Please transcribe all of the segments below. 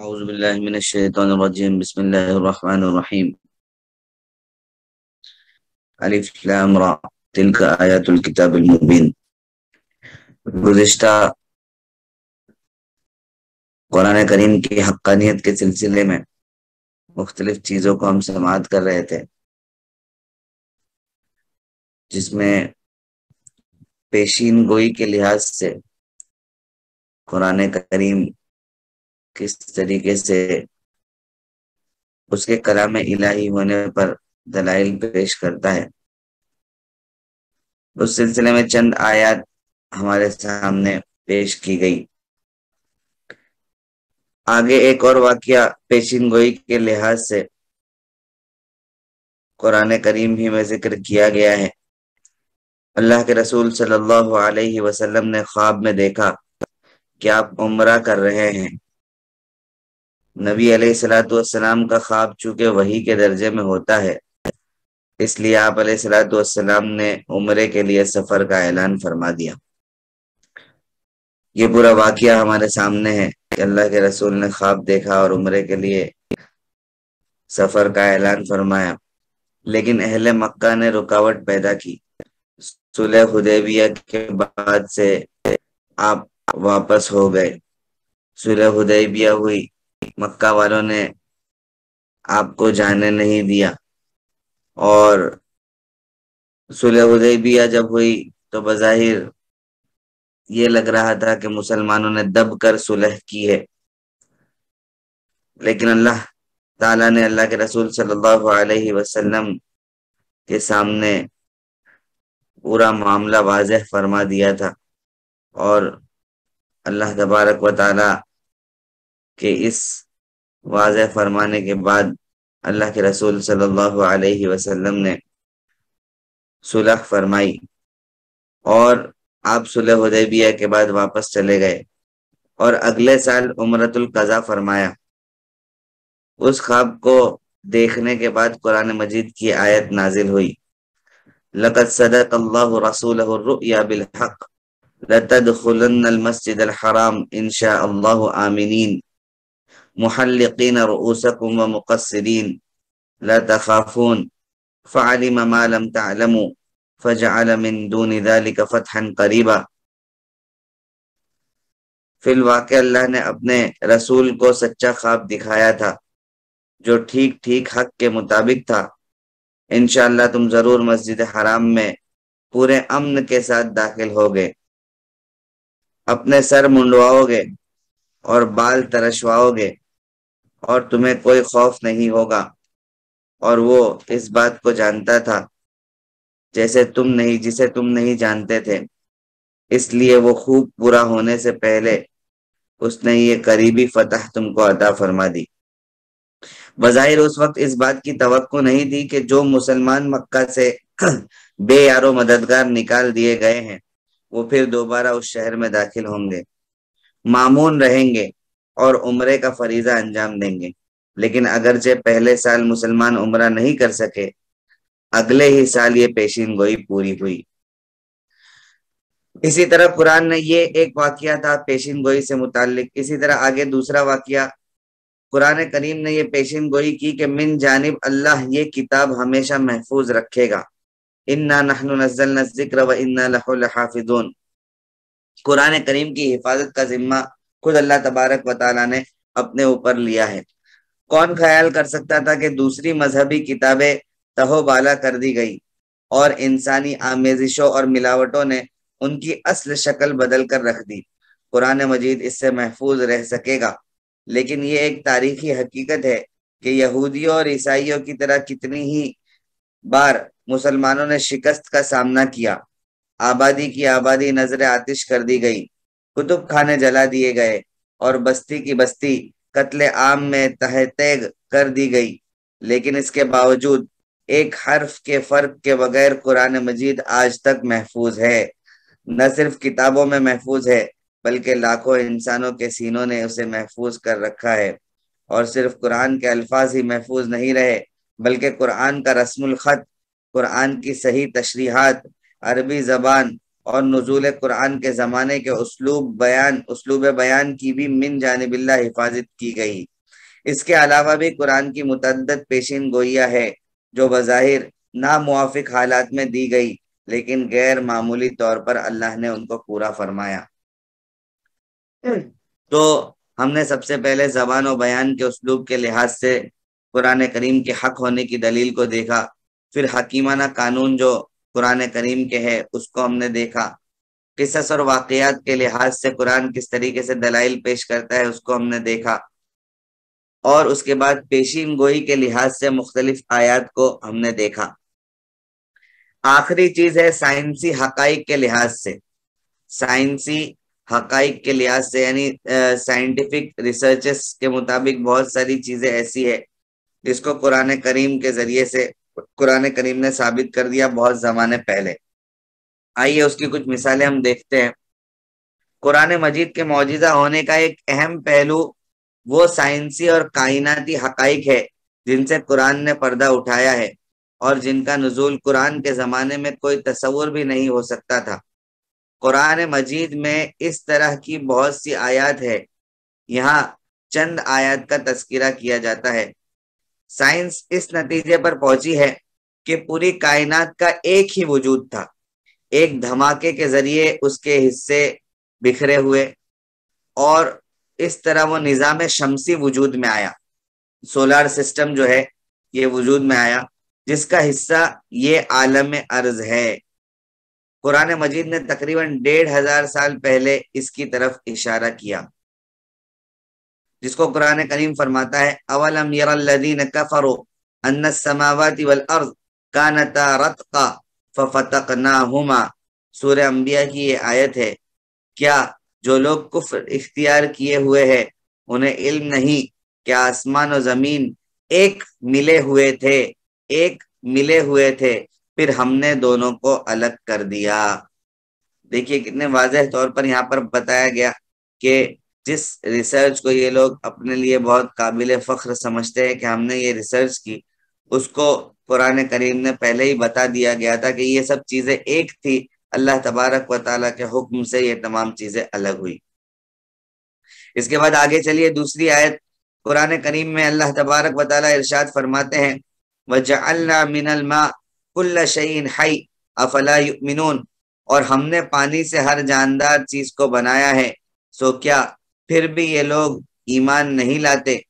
أعوذ بالله من الشيطان الرجيم بسم الله الرحمن الرحيم कुरान करीम की हक्कानियत के सिलसिले में मुख्तलिफ चीज़ों को हम समात कर रहे थे जिसमें पेशीन गोई के लिहाज से कुरान करीम किस तरीके से उसके कला में इलाही होने पर दलाइल पेश करता है उस सिलसिले में चंद आयात हमारे सामने पेश की गई आगे एक और वाक्य पेशिन गोई के लिहाज से कुरान करीम ही में जिक्र किया गया है अल्लाह के रसूल सल्लल्लाहु अलैहि वसल्लम ने ख्वाब में देखा कि आप उम्र कर रहे हैं नबी अलैहिस्सलाम का ख्वाब चूंकि वही के दर्जे में होता है इसलिए आप अलैहिस्सलाम ने उम्र के लिए सफर का ऐलान फरमा दिया ये पूरा वाक़ हमारे सामने है कि अल्लाह के रसूल ने ख्वाब देखा और उम्र के लिए सफर का ऐलान फरमाया लेकिन अहल मक्का ने रुकावट पैदा की सुलह हुदैबिया के बाद से आप वापस हो गए सुलह हुदैबिया हुई मक्का वालों ने आपको जाने नहीं दिया और सुलह उदयबिया जब हुई तो बज़ाहिर ये लग रहा था कि मुसलमानों ने दब कर सुलह की है लेकिन अल्लाह ताला ने अल्लाह के रसूल सल्लल्लाहु अलैहि वसल्लम के सामने पूरा मामला वाज फरमा दिया था और अल्लाह तबारक व ताला के इस वाज फरमाने के बाद अल्लाह के रसूल सल्लल्लाहु अलैहि वसल्लम ने सुलह फरमाई और आप सुलह हदैबिया के बाद वापस चले गए और अगले साल उमरतुल कज़ा फरमाया उस ख्वाब को देखने के बाद कुरान मजीद की आयत नाजिल हुई लकत सदक अल्लाह रसूल बिलहक लतद मस्जिद हराम इनशा अल्लाह आमिनीन محلقين رؤوسكم ومقصرين لا تخافون فعلم ما لم تعلموا فجعل من دون ذلك فتحا قरीबा फिल वाक़ अल्लाह ने अपने रसूल को सच्चा ख्वाब दिखाया था जो ठीक ठीक हक के मुताबिक था इन तुम ज़रूर मस्जिद हराम में पूरे अमन के साथ दाखिल हो गए अपने सर मुंडवाओगे और बाल तरशवाओगे और तुम्हें कोई खौफ नहीं होगा और वो इस बात को जानता था जैसे तुम नहीं जिसे तुम नहीं जानते थे इसलिए वो खूब पूरा होने से पहले उसने ये करीबी फतह तुमको अदा फरमा दी बज़ाहिर उस वक्त इस बात की तो नहीं थी कि जो मुसलमान मक्का से बेयारो मददगार निकाल दिए गए हैं वो फिर दोबारा उस शहर में दाखिल होंगे मामून रहेंगे और उमरे का फरीजा अंजाम देंगे लेकिन अगरचे पहले साल मुसलमान उम्र नहीं कर सके अगले ही साल ये पेशीन गोई पूरी हुई इसी तरह कुरान ने ये एक वाक्य था पेशीन गोई से मुतालिक इसी तरह आगे दूसरा वाक्य कुरान करीम ने यह पेशीन गोई की कि मिन जानब अल्लाह ये किताब हमेशा महफूज रखेगा इन्ना नहनु नजल नजिक्र व इन्ना लहाफिजोन कुरान करीम की हिफाजत का जिम्मा खुद अल्लाह तबारक वाली ने अपने ऊपर लिया है कौन ख्याल कर सकता था कि दूसरी मजहबी किताबें तहोबाला कर दी गई और इंसानी आमेजिशों और मिलावटों ने उनकी असल शक्ल बदल कर रख दी कुरान मजीद इससे महफूज रह सकेगा लेकिन ये एक तारीखी हकीकत है कि यहूदियों और ईसाइयों की तरह कितनी ही बार मुसलमानों ने शिकस्त का सामना किया आबादी की आबादी नजर आतिश कर दी गई कुतुब खाने जला दिए गए और बस्ती की बस्ती कत्ले आम में तहतेग कर दी गई लेकिन इसके बावजूद एक हर्फ के फर्क के बगैर कुरान मजीद आज तक महफूज है न सिर्फ किताबों में महफूज है बल्कि लाखों इंसानों के सीनों ने उसे महफूज कर रखा है और सिर्फ कुरान के अल्फाज ही महफूज नहीं रहे बल्कि कुरान का रस्मुल ख़त कुरान की सही तशरीहत अरबी जबान और नजूल कुरान के ज़माने के उसलूब बयान उसलूब बयान की भी मिन जानबिल्ला हिफाजत की गई इसके अलावा भी कुरान की मतदद पेशीन गोया है जो बज़ाहिर नामुआफिक हालात में दी गई लेकिन गैर मामूली तौर पर अल्लाह ने उनको पूरा फरमाया तो हमने सबसे पहले जबान और बयान के उसलूब के लिहाज से कुरान करीम के हक होने की दलील को देखा फिर हकीमाना कानून जो कुरान करीम के है उसको हमने देखा किसस और वाकयात के लिहाज से कुरान किस तरीके से दलाइल पेश करता है उसको हमने देखा और उसके बाद पेशीन गोई के लिहाज से मुख्तलिफ आयात को हमने देखा आखिरी चीज है साइंसी हकाइक के लिहाज से साइंसी हक के लिहाज से यानी साइंटिफिक रिसर्चेस के मुताबिक बहुत सारी चीजें ऐसी है जिसको कुरान करीम के जरिए से कुरान करीम ने साबित कर दिया बहुत जमाने पहले आइए उसकी कुछ मिसालें हम देखते हैं कुरान मजीद के मौजूदा होने का एक अहम पहलू वो साइंसी और कायनाती हकाइक है जिनसे कुरान ने पर्दा उठाया है और जिनका नजूल कुरान के ज़माने में कोई तस्वुर भी नहीं हो सकता था कुरान मजीद में इस तरह की बहुत सी आयात है यहाँ चंद आयात का तस्करा किया जाता है साइंस इस नतीजे पर पहुंची है कि पूरी कायनात का एक ही वजूद था एक धमाके के जरिए उसके हिस्से बिखरे हुए और इस तरह वो निज़ाम शमसी वजूद में आया सोलर सिस्टम जो है ये वजूद में आया जिसका हिस्सा ये आलम अर्ज है कुरान मजीद ने तकरीबन डेढ़ हजार साल पहले इसकी तरफ इशारा किया जिसको कुरान करीम फरमाता है अवलम यदीन कफरो अन्नसमावती वल अर्ज कानता रतका फतक नाहुमा सूर अम्बिया की ये आयत है क्या जो लोग कुफर इख्तियार किए हुए हैं उन्हें इल्म नहीं क्या आसमान और ज़मीन एक मिले हुए थे एक मिले हुए थे फिर हमने दोनों को अलग कर दिया देखिए कितने वाजह तौर पर यहाँ पर बताया गया कि जिस रिसर्च को ये लोग अपने लिए बहुत काबिल फख्र समझते हैं कि हमने ये रिसर्च की उसको कुरान करीम ने पहले ही बता दिया गया था कि ये सब चीजें एक थी अल्लाह तबारक व ताली के हुक्म से ये तमाम चीजें अलग हुई इसके बाद आगे चलिए दूसरी आयत कुरान करीम में अल्लाह तबारक व इर्शाद फरमाते हैं वजअल्ला अफला और हमने पानी से हर जानदार चीज को बनाया है सो क्या फिर भी ये लोग ईमान नहीं लाते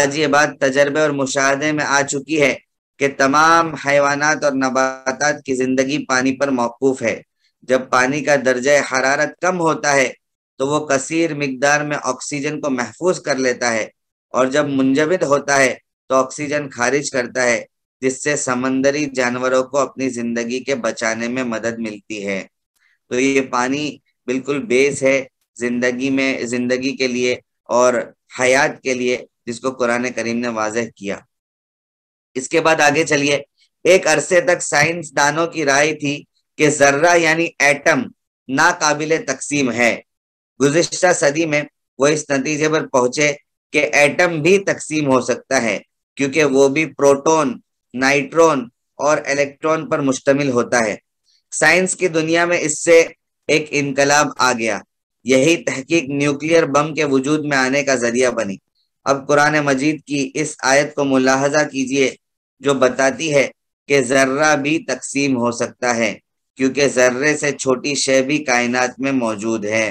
आज ये बात तजर्बे और मुशाहदे में आ चुकी है कि तमाम हैवानात और नबातात की जिंदगी पानी पर मौकूफ है जब पानी का दर्जा हरारत कम होता है तो वो कसीर मकदार में ऑक्सीजन को महफूज कर लेता है और जब मुंजमद होता है तो ऑक्सीजन खारिज करता है जिससे समंदरी जानवरों को अपनी जिंदगी के बचाने में मदद मिलती है तो ये पानी बिल्कुल बेस है जिंदगी में जिंदगी के लिए और हयात के लिए जिसको कुरान करीम ने वाजह किया इसके बाद आगे चलिए एक अरसे तक साइंसदानों की राय थी कि जर्रा यानी एटम नाकाबिल तकसीम है गुजशत सदी में वो इस नतीजे पर पहुंचे कि एटम भी तकसीम हो सकता है क्योंकि वो भी प्रोटोन नाइट्रोन और इलेक्ट्रॉन पर मुश्तमिल होता है साइंस की दुनिया में इससे एक इनकलाब आ गया यही तहकीक न्यूक्लियर बम के वजूद में आने का जरिया बनी अब कुरान मजीद की इस आयत को मुलाहजा कीजिए जो बताती है कि जर्रा भी तकसीम हो सकता है क्योंकि जर्रे से छोटी शे भी कायनात में मौजूद है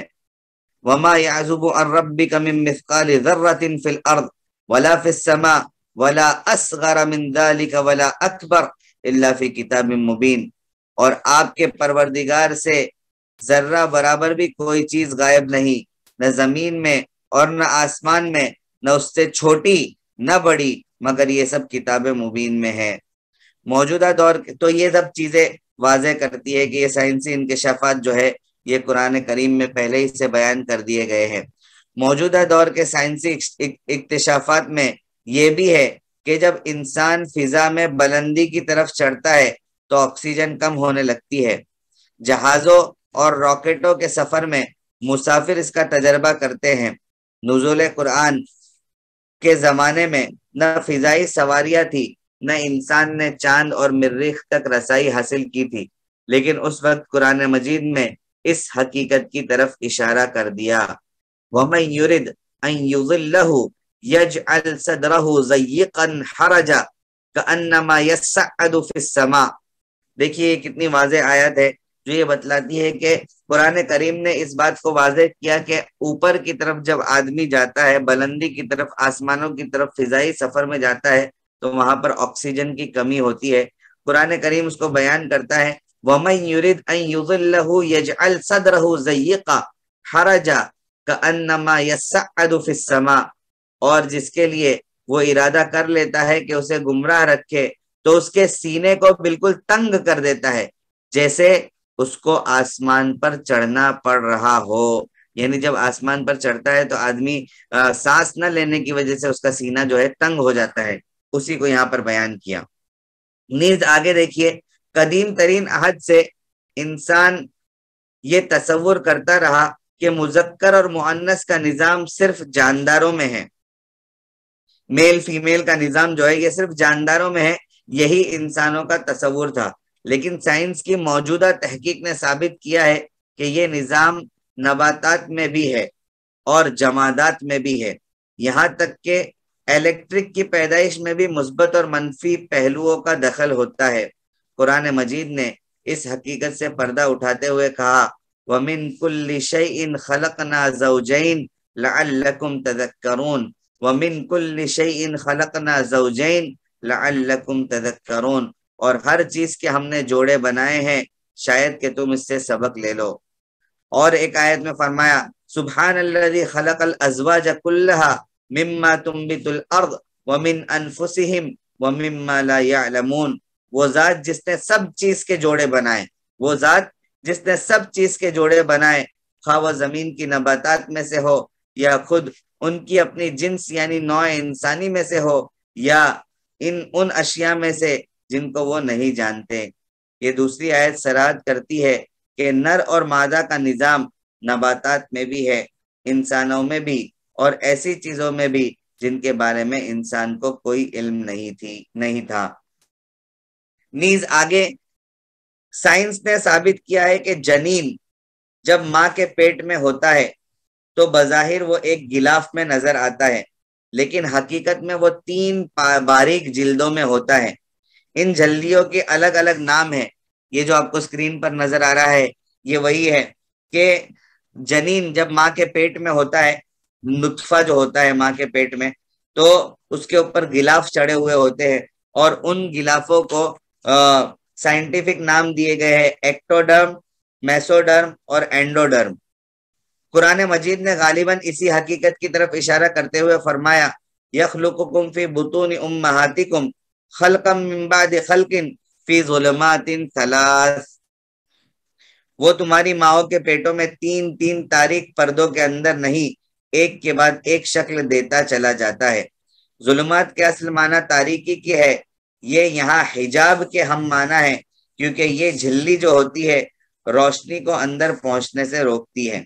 वमा याजुब अर्रबी कमिन मिसकाल जर्रतिन फिल अर्द वला फिसमा वला असगर मिन दालिक वला अकबर इल्ला फी किताब मुबीन और आपके परवरदिगार से जर्रा बराबर भी कोई चीज गायब नहीं न जमीन में और न आसमान में न उससे छोटी न बड़ी मगर ये सब किताबें मुबीन में है मौजूदा दौर तो ये सब चीजें वाजह करती है कि ये साइंसी इंकशाफात जो है ये कुरान करीम में पहले ही से बयान कर दिए गए हैं मौजूदा दौर के साइंसी इकतशाफात में ये भी है कि जब इंसान फिजा में बुलंदी की तरफ चढ़ता है तो ऑक्सीजन कम होने लगती है जहाज़ों और रॉकेटों के सफर में मुसाफिर इसका तजर्बा करते हैं नजूल कुरान के जमाने में न फिजाई सवारियां थी न इंसान ने चांद और मर्रीख तक रसाई हासिल की थी लेकिन उस वक्त कुरान मजीद में इस हकीकत की तरफ इशारा कर दिया देखिए कितनी वाज आयत है जो ये बतलाती है कि कुरान करीम ने इस बात को वाजह किया कि ऊपर की तरफ जब आदमी जाता है बुलंदी की तरफ आसमानों की तरफ फिजाई सफर में जाता है तो वहां पर ऑक्सीजन की कमी होती है कुरान करीम उसको बयान करता है वमन युरिद हरजा और जिसके लिए वो इरादा कर लेता है कि उसे गुमराह रखे तो उसके सीने को बिल्कुल तंग कर देता है जैसे उसको आसमान पर चढ़ना पड़ रहा हो यानी जब आसमान पर चढ़ता है तो आदमी सांस न लेने की वजह से उसका सीना जो है तंग हो जाता है उसी को यहाँ पर बयान किया नीज आगे देखिए कदीम तरीन अहद से इंसान ये तस्वुर करता रहा कि मुजक्कर और मुन्नस का निज़ाम सिर्फ जानदारों में है मेल फीमेल का निज़ाम जो है ये सिर्फ जानदारों में है यही इंसानों का तस्वुर था लेकिन साइंस की मौजूदा तहकीक ने साबित किया है कि ये निज़ाम नबातात में भी है और जमादात में भी है यहाँ तक के इलेक्ट्रिक की पैदाइश में भी मुस्बत और मनफी पहलुओं का दखल होता है कुरान मजीद ने इस हकीकत से पर्दा उठाते हुए कहा वमिन कुल्लिशन खलक ना लकुम तदक्करून वमिन कुल्लिशन खलक ना लकुम तदक्करून और हर चीज के हमने जोड़े बनाए हैं शायद के तुम इससे सबक ले लो और एक आयत में फरमाया सुबहान खलक अल अजवा जकुल्ला मिम्मा तुम बितुल अर्द वमिन अनफुसिम व वो जात जिसने सब चीज के जोड़े बनाए वो जात जिसने सब चीज के जोड़े बनाए खा वो जमीन की नबातात में से हो या खुद उनकी अपनी जिन्स यानी नौ इंसानी में से हो या इन उन अशिया में से जिनको वो नहीं जानते ये दूसरी आयत सराद करती है कि नर और मादा का निज़ाम नबातात में भी है इंसानों में भी और ऐसी चीज़ों में भी जिनके बारे में इंसान को कोई इल्म नहीं थी नहीं था नीज आगे साइंस ने साबित किया है कि जनीन जब माँ के पेट में होता है तो बज़ाहिर वो एक गिलाफ में नजर आता है लेकिन हकीकत में वो तीन बारीक जिल्दों में होता है इन झल्लियों के अलग अलग नाम है ये जो आपको स्क्रीन पर नजर आ रहा है ये वही है कि जनीन जब माँ के पेट में होता है नुतफा जो होता है माँ के पेट में तो उसके ऊपर गिलाफ चढ़े हुए होते हैं और उन गिलाफों को साइंटिफिक नाम दिए गए हैं एक्टोडर्म मैसोडर्म और एंडोडर्म कुरान मजीद ने गालिबन इसी हकीकत की तरफ इशारा करते हुए फरमाया यखलुकुम फी बुतून उम्महातिकुम खलकमबाद खलकिन फी सलास वो तुम्हारी माओ के पेटों में तीन तीन तारीख पर्दों के अंदर नहीं एक के बाद एक शक्ल देता चला जाता है जुलमात के असल माना तारीखी की है ये यहाँ हिजाब के हम माना है क्योंकि ये झिल्ली जो होती है रोशनी को अंदर पहुंचने से रोकती है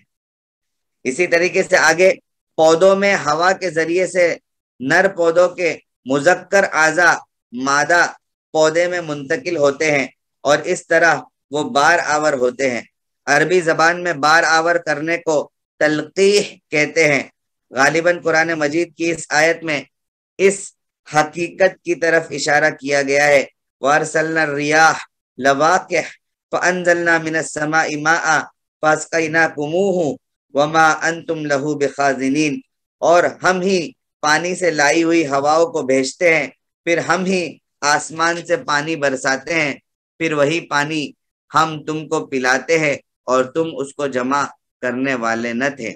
इसी तरीके से आगे पौधों में हवा के जरिए से नर पौधों के मुजक्कर आजा मादा पौधे में मुंतकिल होते हैं और इस तरह वो बार आवर होते हैं अरबी जबान में बार आवर करने को तलकी कहते हैं गालिबन कुरान मजीद की इस आयत में इस हकीकत की तरफ इशारा किया गया है वारसलना रियाह लवाकना मिनसमा इमा फसकना कुमूह वमा अन तुम लहू बखाजिन और हम ही पानी से लाई हुई हवाओं को भेजते हैं फिर हम ही आसमान से पानी बरसाते हैं फिर वही पानी हम तुमको पिलाते हैं और तुम उसको जमा करने वाले न थे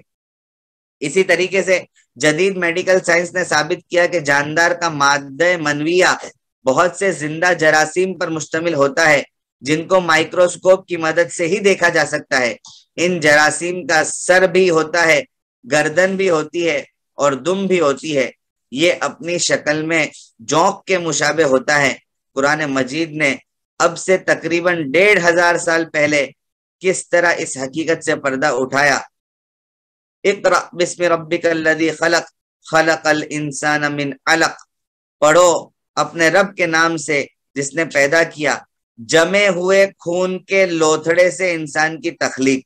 इसी तरीके से जदीद मेडिकल साइंस ने साबित किया कि जानदार का माद मनविया बहुत से जिंदा जरासीम पर मुश्तमिल होता है जिनको माइक्रोस्कोप की मदद से ही देखा जा सकता है इन जरासीम का सर भी होता है गर्दन भी होती है और दुम भी होती है ये अपनी शक्ल में जौक के मुशाबे होता है कुरान मजीद ने अब से तकरीबन डेढ़ हजार साल पहले किस तरह इस हकीकत से पर्दा उठाया इकरा बिस्म रबी खलक खलक अल इंसान मिन अलक पढ़ो अपने रब के नाम से जिसने पैदा किया जमे हुए खून के लोथड़े से इंसान की तखलीक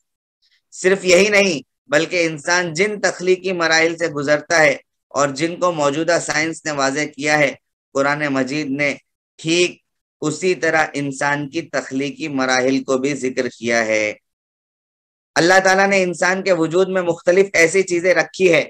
सिर्फ यही नहीं बल्कि इंसान जिन तखलीकी मराइल से गुजरता है और जिनको मौजूदा साइंस ने वाजे किया है कुरान मजीद ने ठीक उसी तरह इंसान की तख्लीकी मराहल को भी जिक्र किया है अल्लाह ताला ने इंसान के वजूद में मुख्तलिफ ऐसी चीजें रखी है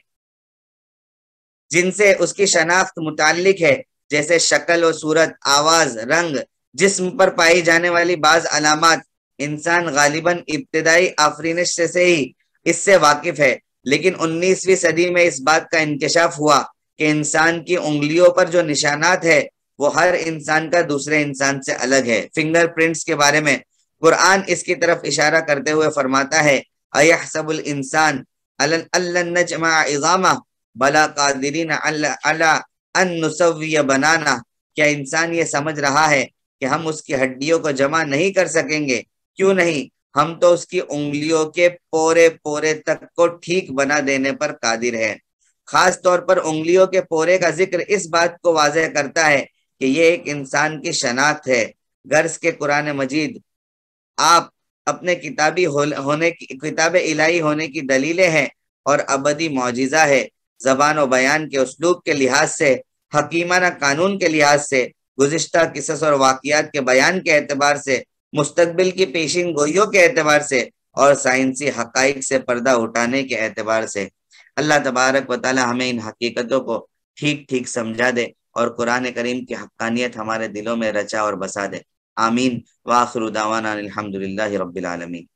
जिनसे उसकी शनाख्त मुतालिक है जैसे शक्ल और सूरत आवाज रंग जिस्म पर पाई जाने वाली बाज अलामत इंसान गालिबन इब्तदाई आफरीनिश से ही इससे वाकिफ है लेकिन 19वीं सदी में इस बात का इंकशाफ हुआ कि इंसान की उंगलियों पर जो निशानात है वो हर इंसान का दूसरे इंसान से अलग है फिंगरप्रिंट्स के बारे में कुरान इसकी तरफ इशारा करते हुए फरमाता है अयसबुल इंसान अल्लाजमा बला कादरीन अला बनाना क्या इंसान ये समझ रहा है कि हम उसकी हड्डियों को जमा नहीं कर सकेंगे क्यों नहीं हम तो उसकी उंगलियों के पोरे पोरे तक को ठीक बना देने पर कादिर है खास तौर पर उंगलियों के पोरे का जिक्र इस बात को वाजह करता है कि ये एक इंसान की शनाख्त है गर्स के कुरान मजीद आप अपने किताबी होने की किताब इलाही होने की दलीलें हैं और अबदी मुजिजा है जबान व बयान के उसलूब के लिहाज से हकीमाना कानून के लिहाज से गुजशत किसस और वाकियात के बयान के एतबार से मुस्तबिल की पेशिन गोइयों के एतबार से और साइंसी हकाइक से पर्दा उठाने के एतबार से अल्लाह तबारक व हमें इन हकीकतों को ठीक ठीक समझा दे और कुरान करीम की हक्कानियत हमारे दिलों में रचा और बसा दे आमीन वाखरुदावाना अलहमदिल्ला रबीआलमी